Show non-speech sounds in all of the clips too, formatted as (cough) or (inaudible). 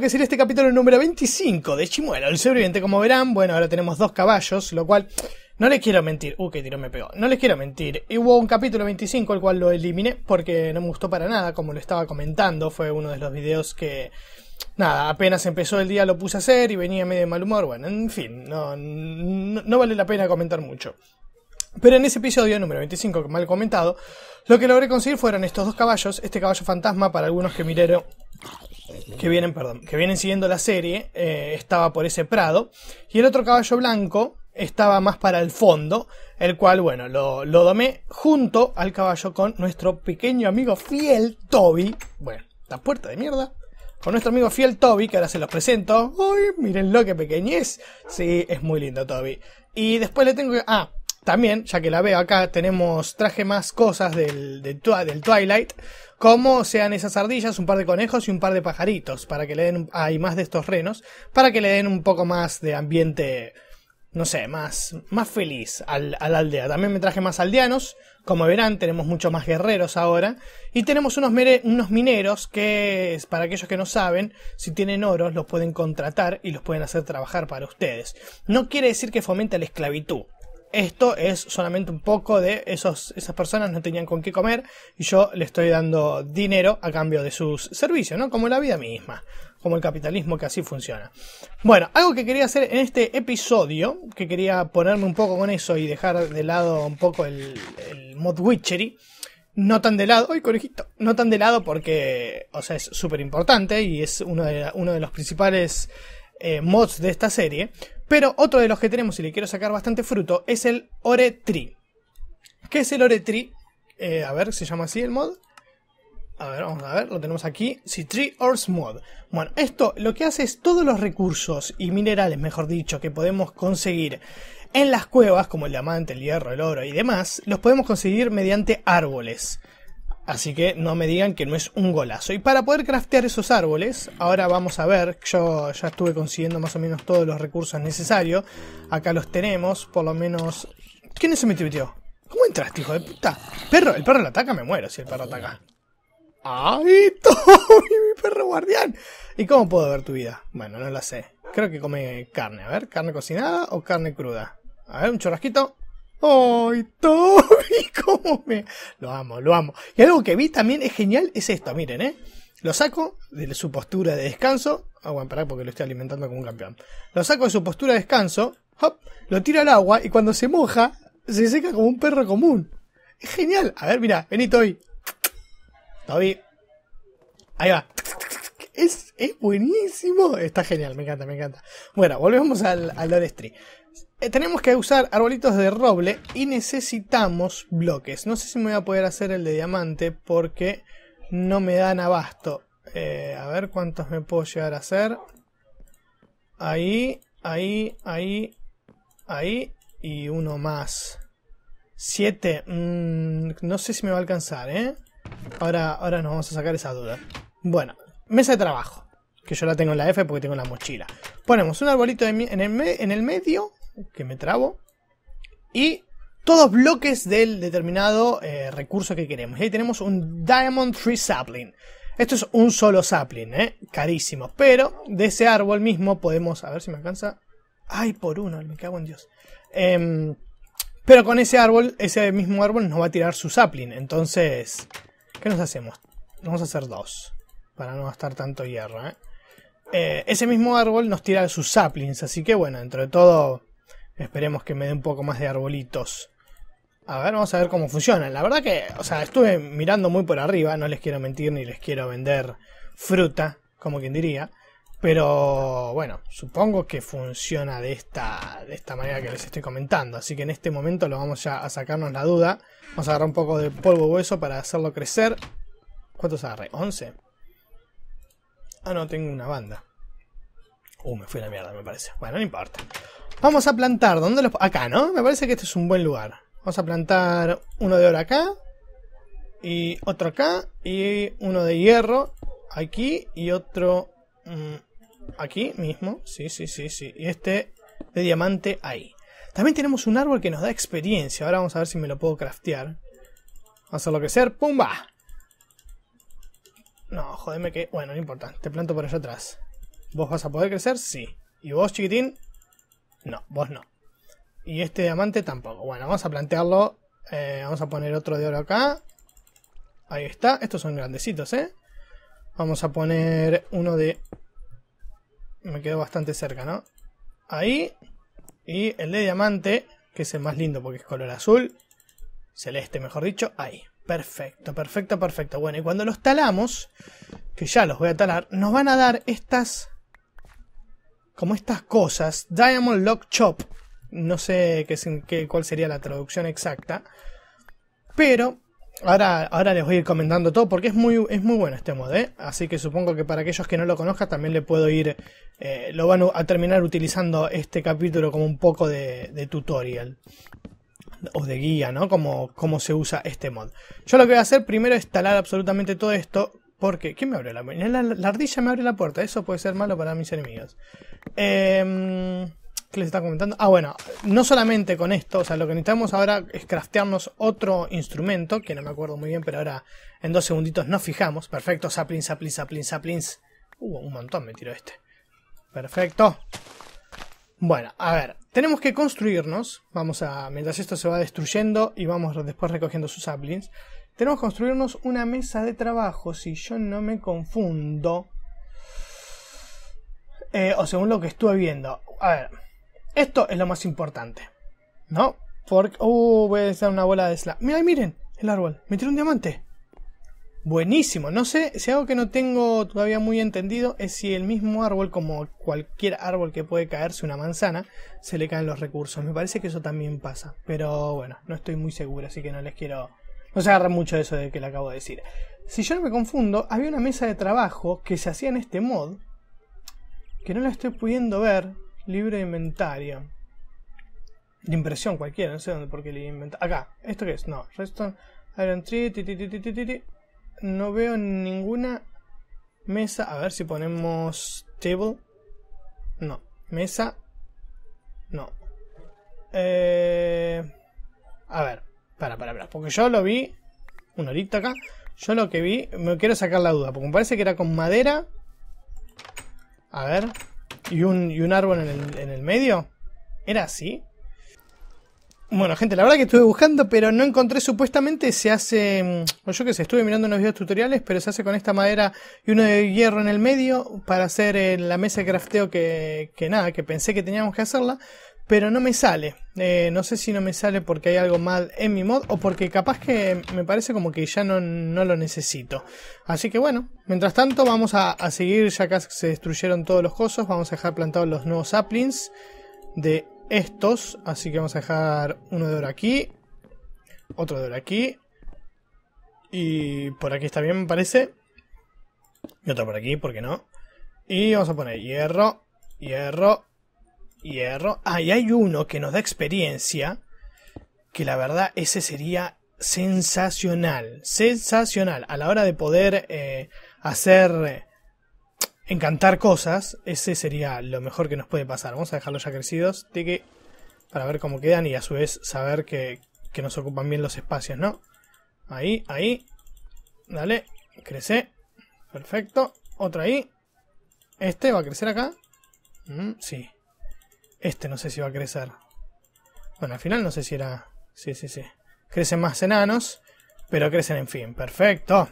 que sería este capítulo número 25 de Chimuelo, el sobreviviente. Como verán, bueno, ahora tenemos dos caballos, lo cual... No les quiero mentir. Uh, que tiro me pegó. No les quiero mentir. Hubo un capítulo 25 el cual lo eliminé porque no me gustó para nada, como lo estaba comentando. Fue uno de los videos que... Nada, apenas empezó el día lo puse a hacer y venía medio de mal humor. Bueno, en fin, no, vale la pena comentar mucho. Pero en ese episodio número 25, que mal comentado, lo que logré conseguir fueron estos dos caballos, este caballo fantasma para algunos que miraron que vienen, perdón, que vienen siguiendo la serie, eh, estaba por ese prado, y el otro caballo blanco estaba más para el fondo, el cual, bueno, lo, domé junto al caballo con nuestro pequeño amigo fiel Toby, bueno, la puerta de mierda, con nuestro amigo fiel Toby, que ahora se los presento, uy, miren lo que es sí, es muy lindo Toby, y después le tengo que, ah, también, ya que la veo acá, tenemos traje más cosas del, del, Twilight, como sean esas ardillas, un par de conejos y un par de pajaritos, para que le den, hay más de estos renos, para que le den un poco más de ambiente, no sé, más, más feliz a la aldea. También me traje más aldeanos, como verán, tenemos muchos más guerreros ahora, y tenemos unos, unos mineros que, para aquellos que no saben, si tienen oros, los pueden contratar y los pueden hacer trabajar para ustedes. No quiere decir que fomente la esclavitud esto es solamente un poco de esos, esas personas no tenían con qué comer y yo le estoy dando dinero a cambio de sus servicios, ¿no? Como la vida misma, como el capitalismo que así funciona. Bueno, algo que quería hacer en este episodio, que quería ponerme un poco con eso y dejar de lado un poco el, mod witchery, no tan de lado, ¡ay, conejito! No tan de lado porque, o sea, es súper importante y es uno de, uno de los principales eh, mods de esta serie. Pero otro de los que tenemos y le quiero sacar bastante fruto es el Ore Tree. ¿Qué es el Ore Tree? Eh, a ver, ¿se llama así el mod? A ver, vamos a ver, lo tenemos aquí. Si Tree Ores Mod. Bueno, esto lo que hace es todos los recursos y minerales, mejor dicho, que podemos conseguir en las cuevas, como el diamante, el hierro, el oro y demás, los podemos conseguir mediante árboles. Así que no me digan que no es un golazo. Y para poder craftear esos árboles, ahora vamos a ver, yo ya estuve consiguiendo más o menos todos los recursos necesarios. Acá los tenemos, por lo menos... ¿Quién es se metió? ¿Cómo entraste, hijo de puta? Perro, el perro lo ataca, me muero si el perro ataca. ¡Ay, mi perro guardián! ¿Y cómo puedo ver tu vida? Bueno, no la sé. Creo que come carne. A ver, carne cocinada o carne cruda. A ver, un churrasquito. ¡Ay, Toby! (laughs) ¡Cómo me.! Lo amo, lo amo. Y algo que vi también es genial es esto, miren, ¿eh? Lo saco de su postura de descanso. Agua, pará porque lo estoy alimentando como un campeón. Lo saco de su postura de descanso. lo tiro al agua y cuando se moja, se seca como un perro común. Es genial. A ver, mira, vení, Toby. Toby. Ahí va. Es, buenísimo. Está genial, me encanta, me encanta. Bueno, volvemos al, al Street. Eh, tenemos que usar arbolitos de roble y necesitamos bloques. No sé si me voy a poder hacer el de diamante porque no me dan abasto. Eh, a ver cuántos me puedo llegar a hacer. Ahí, ahí, ahí, ahí y uno más. Siete. Mm, no sé si me va a alcanzar, ¿eh? Ahora, ahora nos vamos a sacar esa duda. Bueno, mesa de trabajo. Que yo la tengo en la F porque tengo la mochila. Ponemos un arbolito en el medio que me trabo. Y todos bloques del determinado eh, recurso que queremos. Y ahí tenemos un Diamond Tree Sapling. Esto es un solo sapling, ¿eh? Carísimo. Pero de ese árbol mismo podemos... A ver si me alcanza... ¡Ay, por uno! Me cago en Dios. Em, pero con ese árbol, ese mismo árbol nos va a tirar su sapling. Entonces, ¿qué nos hacemos? Vamos a hacer dos. Para no gastar tanto hierro, eh. Eh, ese mismo árbol nos tira sus saplings, así que bueno, dentro de todo Esperemos que me dé un poco más de arbolitos. A ver, vamos a ver cómo funciona. La verdad que, o sea, estuve mirando muy por arriba. No les quiero mentir ni les quiero vender fruta, como quien diría. Pero bueno, supongo que funciona de esta, de esta manera que les estoy comentando. Así que en este momento lo vamos ya a sacarnos la duda. Vamos a agarrar un poco de polvo hueso para hacerlo crecer. ¿Cuántos agarré? ¿11? Ah, no, tengo una banda. Uh, me fui a la mierda, me parece. Bueno, no importa. Vamos a plantar, ¿dónde los...? Acá, ¿no? Me parece que este es un buen lugar. Vamos a plantar uno de oro acá. Y otro acá. Y uno de hierro aquí. Y otro mm, aquí mismo. Sí, sí, sí, sí. Y este de diamante ahí. También tenemos un árbol que nos da experiencia. Ahora vamos a ver si me lo puedo craftear. Vamos a ser, ¡Pumba! No, jodeme que... Bueno, no importa. Te planto por allá atrás. ¿Vos vas a poder crecer? Sí. ¿Y vos, chiquitín? No, vos no. Y este diamante tampoco. Bueno, vamos a plantearlo. Eh, vamos a poner otro de oro acá. Ahí está. Estos son grandecitos, ¿eh? Vamos a poner uno de... Me quedo bastante cerca, ¿no? Ahí. Y el de diamante, que es el más lindo porque es color azul. Celeste, mejor dicho. Ahí. Perfecto, perfecto, perfecto. Bueno, y cuando los talamos, que ya los voy a talar, nos van a dar estas como estas cosas, Diamond Lock Chop, no sé qué, cuál sería la traducción exacta, pero ahora, ahora les voy a ir comentando todo porque es muy, es muy bueno este mod, ¿eh? así que supongo que para aquellos que no lo conozcan también le puedo ir, eh, lo van a terminar utilizando este capítulo como un poco de, tutorial o de guía, ¿no? Como, como se usa este mod. Yo lo que voy a hacer primero es instalar absolutamente todo esto porque, ¿quién me abre la puerta? La, ardilla me abre la puerta, eso puede ser malo para mis enemigos. Em, ¿Qué les está comentando? Ah, bueno, no solamente con esto, o sea, lo que necesitamos ahora es craftearnos otro instrumento, que no me acuerdo muy bien, pero ahora en dos segunditos nos fijamos. Perfecto, saplings, saplings, saplings, saplings Uh, un montón me tiró este. Perfecto. Bueno, a ver, tenemos que construirnos. Vamos a. Mientras esto se va destruyendo y vamos después recogiendo sus saplings. Tenemos que construirnos una mesa de trabajo, si yo no me confundo. Eh, o según lo que estuve viendo. A ver, esto es lo más importante. ¿No? Porque. Uh, voy a hacer una bola de slime. Mira, miren, el árbol. Me tiró un diamante. Buenísimo. No sé, si algo que no tengo todavía muy entendido es si el mismo árbol, como cualquier árbol que puede caerse una manzana, se le caen los recursos. Me parece que eso también pasa. Pero bueno, no estoy muy seguro, así que no les quiero no se agarra mucho eso de que le acabo de decir. Si yo no me confundo, había una mesa de trabajo que se hacía en este mod, que no la estoy pudiendo ver, libre de inventario. De impresión cualquiera, no sé dónde, porque le inventa. Acá, ¿esto qué es? No, Redstone, Iron Tree, No veo ninguna mesa. A ver si ponemos table. No, mesa. No. Eh, a ver, para, para, para. Porque yo lo vi. Un orito acá. Yo lo que vi. Me quiero sacar la duda. Porque me parece que era con madera. A ver. Y un, un árbol en el, en el medio. ¿Era así? Bueno, gente, la verdad que estuve buscando, pero no encontré. Supuestamente se hace. Mm, o yo que sé, estuve mirando unos videos tutoriales, pero se hace con esta madera y uno de hierro en el medio para hacer eh, la mesa de crafteo que, que nada, que pensé que teníamos que hacerla pero no me sale. Eh, no sé si no me sale porque hay algo mal en mi mod o porque capaz que me parece como que ya no, no lo necesito. Así que bueno, mientras tanto vamos a, seguir, ya que se destruyeron todos los cosos, vamos a dejar plantados los nuevos saplings de estos. Así que vamos a dejar uno de oro aquí, otro de oro aquí. Y por aquí está bien, me parece. Y otro por aquí, ¿por qué no? Y vamos a poner hierro, hierro, Hierro. Ahí hay uno que nos da experiencia. Que la verdad, ese sería sensacional. Sensacional. A la hora de poder eh, hacer. Eh, encantar cosas. Ese sería lo mejor que nos puede pasar. Vamos a dejarlos ya crecidos. De que, para ver cómo quedan. Y a su vez saber que, nos ocupan bien los espacios, ¿no? Ahí, ahí. Dale. Crece. Perfecto. Otra ahí. Este va a crecer acá. Mm, sí. Este no sé si va a crecer. Bueno, al final no sé si era... Sí, sí, sí. Crecen más enanos, pero crecen en fin. Perfecto.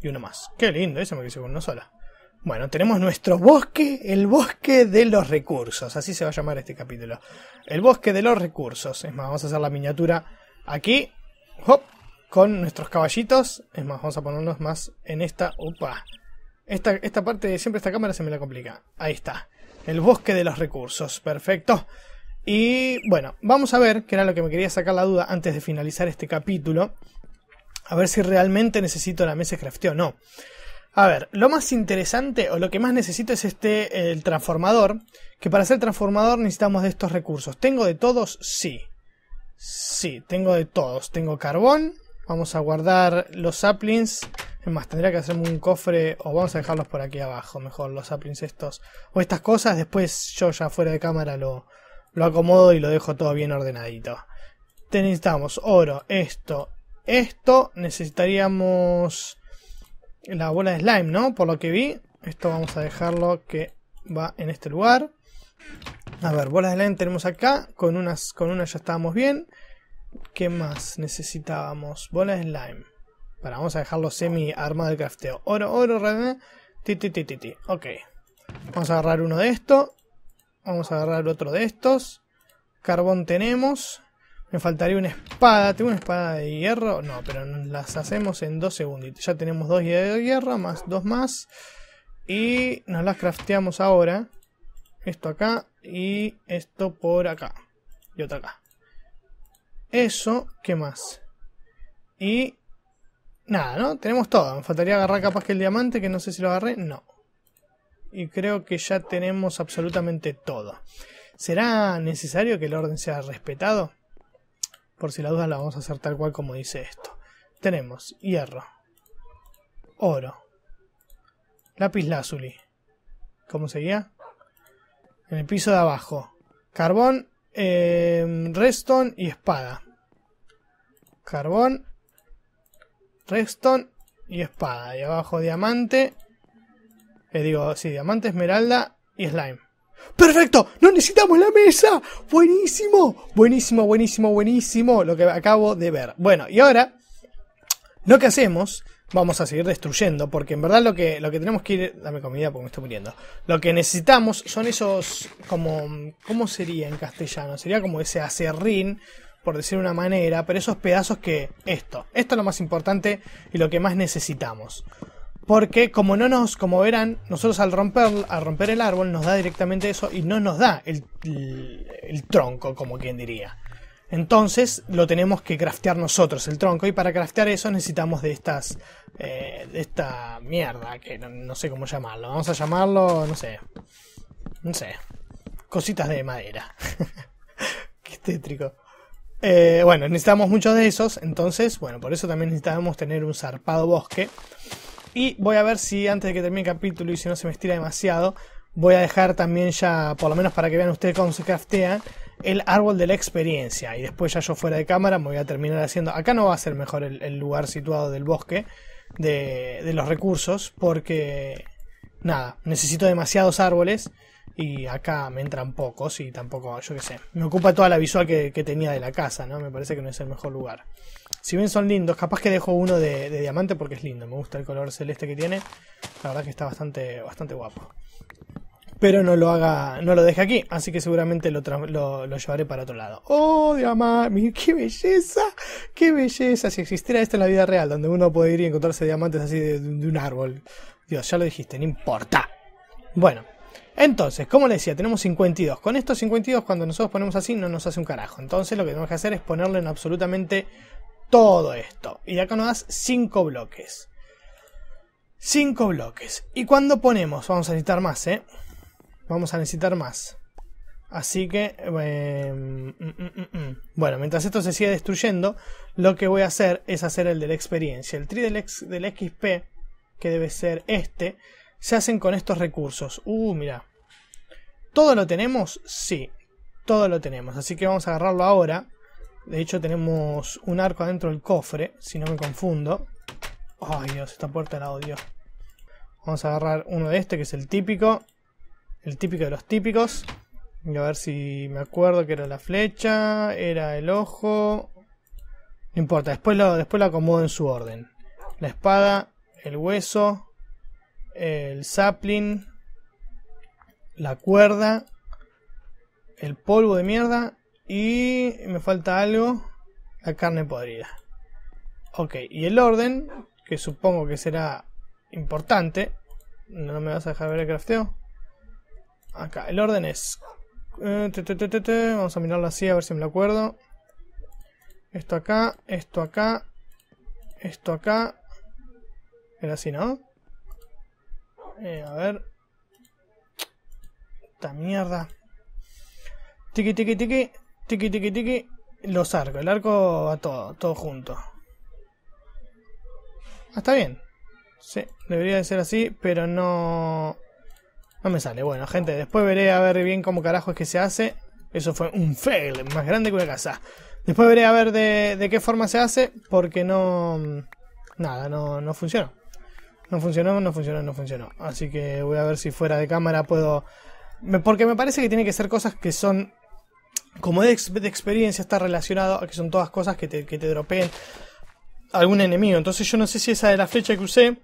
Y uno más. Qué lindo, eso me creció con uno sola. Bueno, tenemos nuestro bosque, el bosque de los recursos. Así se va a llamar este capítulo. El bosque de los recursos. Es más, vamos a hacer la miniatura aquí. Hop, con nuestros caballitos. Es más, vamos a ponernos más en esta... upa, Esta, esta parte, siempre esta cámara se me la complica. Ahí está. El bosque de los recursos, perfecto. Y bueno, vamos a ver, que era lo que me quería sacar la duda antes de finalizar este capítulo, a ver si realmente necesito la mesa de crafteo o no. A ver, lo más interesante o lo que más necesito es este, el transformador, que para ser transformador necesitamos de estos recursos. ¿Tengo de todos? Sí. Sí, tengo de todos. Tengo carbón, vamos a guardar los saplings es más, tendría que hacerme un cofre o vamos a dejarlos por aquí abajo, mejor los saplings estos o estas cosas. Después yo ya fuera de cámara lo, lo acomodo y lo dejo todo bien ordenadito. necesitamos oro, esto, esto. Necesitaríamos la bola de slime, ¿no? Por lo que vi. Esto vamos a dejarlo que va en este lugar. A ver, bola de slime tenemos acá. Con unas, con una ya estábamos bien. ¿Qué más necesitábamos? Bola de slime vamos a dejarlo semi arma de crafteo. Oro, oro, re, Ti, ti, ti, ti, ti. Ok. Vamos a agarrar uno de estos. Vamos a agarrar otro de estos. Carbón tenemos. Me faltaría una espada. ¿Tengo una espada de hierro? No, pero las hacemos en dos segunditos. Ya tenemos dos de hierro, más dos más. Y nos las crafteamos ahora. Esto acá y esto por acá. Y otra acá. Eso, ¿qué más? Y Nada, ¿no? Tenemos todo. Me faltaría agarrar capaz que el diamante, que no sé si lo agarré. No. Y creo que ya tenemos absolutamente todo. ¿Será necesario que el orden sea respetado? Por si la duda la vamos a hacer tal cual como dice esto. Tenemos hierro, oro, lápiz lazuli. ¿Cómo seguía? En el piso de abajo. Carbón, eh, redstone y espada. Carbón, redstone y espada. Y abajo diamante. Eh, digo, sí, diamante, esmeralda y slime. ¡Perfecto! ¡No necesitamos la mesa! ¡Buenísimo! Buenísimo, buenísimo, buenísimo lo que acabo de ver. Bueno, y ahora, lo que hacemos, vamos a seguir destruyendo, porque en verdad lo que, lo que tenemos que ir... Dame comida porque me estoy muriendo. Lo que necesitamos son esos, como... ¿Cómo sería en castellano? Sería como ese acerrín por decir una manera, pero esos pedazos que esto, esto es lo más importante y lo que más necesitamos. Porque como no nos, como verán, nosotros al romper, al romper el árbol nos da directamente eso y no nos da el, tronco, como quien diría. Entonces lo tenemos que craftear nosotros el tronco y para craftear eso necesitamos de estas eh, de esta mierda que no, sé cómo llamarlo. Vamos a llamarlo, no sé, no sé, cositas de madera. (laughs) Qué tétrico. Eh, bueno, necesitamos muchos de esos, entonces, bueno, por eso también necesitamos tener un zarpado bosque. Y voy a ver si antes de que termine el capítulo y si no se me estira demasiado, voy a dejar también ya, por lo menos para que vean ustedes cómo se craftean, el árbol de la experiencia. Y después ya yo fuera de cámara me voy a terminar haciendo... Acá no va a ser mejor el, lugar situado del bosque, de los recursos, porque... Nada, necesito demasiados árboles y acá me entran pocos y tampoco, yo qué sé. Me ocupa toda la visual que, tenía de la casa, ¿no? Me parece que no es el mejor lugar. Si bien son lindos, capaz que dejo uno de, diamante porque es lindo. Me gusta el color celeste que tiene. La verdad que está bastante, bastante guapo. Pero no lo haga, no lo deje aquí, así que seguramente lo, lo, llevaré para otro lado. ¡Oh, diamante! ¡Qué belleza! ¡Qué belleza! Si existiera esto en la vida real, donde uno puede ir y encontrarse diamantes así de un árbol. Dios, ya lo dijiste, no importa. Bueno, entonces, como les decía, tenemos 52. Con estos 52, cuando nosotros ponemos así, no nos hace un carajo. Entonces, lo que tenemos que hacer es ponerle en absolutamente todo esto. Y de acá nos das 5 bloques. 5 bloques. Y cuando ponemos, vamos a necesitar más, ¿eh? Vamos a necesitar más. Así que, em, mm, mm, mm, bueno, mientras esto se sigue destruyendo, lo que voy a hacer es hacer el de la experiencia. El tri del, del XP, que debe ser este, se hacen con estos recursos. Uh, mira. ¿Todo lo tenemos? Sí, todo lo tenemos. Así que vamos a agarrarlo ahora. De hecho tenemos un arco adentro del cofre, si no me confundo. Ay Dios, esta puerta la odio. Vamos a agarrar uno de este, que es el típico. El típico de los típicos. Y a ver si me acuerdo que era la flecha, era el ojo. No importa, después después lo acomodo en su orden. La espada, el hueso, el sapling, la cuerda, el polvo de mierda y me falta algo, la carne podrida. Ok, y el orden, que supongo que será importante. ¿No me vas a dejar ver el crafteo? Acá, el orden es... Eh, vamos a mirarlo así, a ver si me lo acuerdo. Esto acá, esto acá, esto acá. Era así, ¿no? Eh, a ver. Esta mierda. Tiki, tiki, tiki. Tiki, tiki, tiki. Los arcos. El arco a todo, todo junto. Ah, está bien. Sí, debería de ser así, pero no... No me sale. Bueno, gente, después veré a ver bien cómo carajo es que se hace. Eso fue un fail, más grande que una casa. Después veré a ver de, qué forma se hace, porque no... Nada, no, no funcionó no funcionó, no funcionó, no funcionó. Así que voy a ver si fuera de cámara puedo... Porque me parece que tiene que ser cosas que son... Como de, experiencia está relacionado a que son todas cosas que te, que te dropeen algún enemigo. Entonces yo no sé si esa de la flecha que usé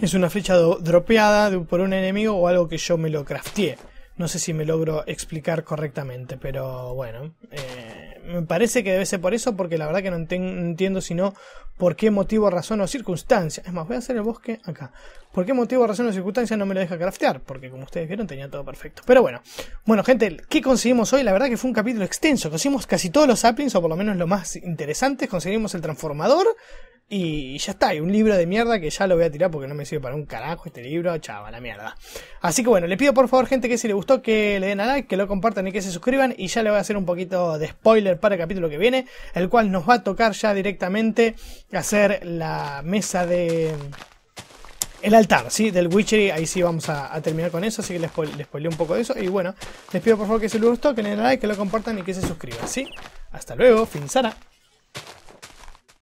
es una flecha dropeada por un enemigo o algo que yo me lo crafteé. No sé si me logro explicar correctamente, pero bueno, eh, me parece que debe ser por eso, porque la verdad que no entiendo sino por qué motivo, razón o circunstancia. Es más, voy a hacer el bosque acá. ¿Por qué motivo, razón o circunstancia no me lo deja craftear? Porque como ustedes vieron tenía todo perfecto. Pero bueno, bueno gente, ¿qué conseguimos hoy? La verdad que fue un capítulo extenso. Conseguimos casi todos los saplings, o por lo menos lo más interesantes. Conseguimos el transformador. Y ya está, hay un libro de mierda que ya lo voy a tirar porque no me sirve para un carajo este libro, chava, la mierda. Así que bueno, le pido por favor, gente, que si le gustó, que le den a like, que lo compartan y que se suscriban. Y ya le voy a hacer un poquito de spoiler para el capítulo que viene, el cual nos va a tocar ya directamente hacer la mesa de. El altar, ¿sí? Del Witchery, ahí sí vamos a, terminar con eso, así que les, un poco de eso. Y bueno, les pido por favor que si les gustó, que le den a like, que lo compartan y que se suscriban, ¿sí? Hasta luego, fin Sara.